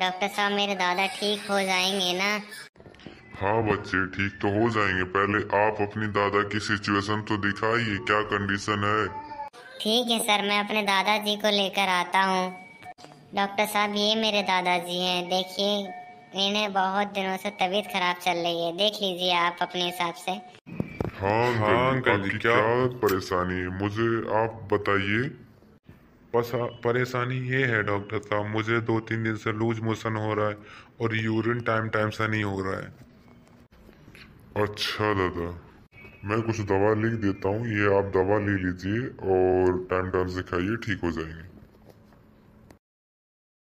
doctor साहब मेरे दादा ठीक हो जाएंगे ना हाँ बच्चे ठीक तो हो जाएंगे पहले आप अपनी दादा की सिचुएशन तो दिखाइए क्या कंडीशन है ठीक है सर मैं अपने दादाजी को लेकर आता हूँ डॉक्टर साहब ये मेरे दादाजी हैं देखिए इन्हें बहुत दिनों से तबीयत खराब चल रही है देख लीजिए आप अपने हिसाब से हाँ हाँ अंकल क्या, क्या परेशानी है मुझे आप बताइए परेशानी ये है डॉक्टर साहब मुझे दो तीन दिन से लूज मोशन हो रहा है और यूरिन टाइम टाइम से नहीं हो रहा है अच्छा दादा मैं कुछ दवा लिख देता हूँ ये आप दवा ले लीजिए और टाइम टाइम से खाइए ठीक हो जाएंगे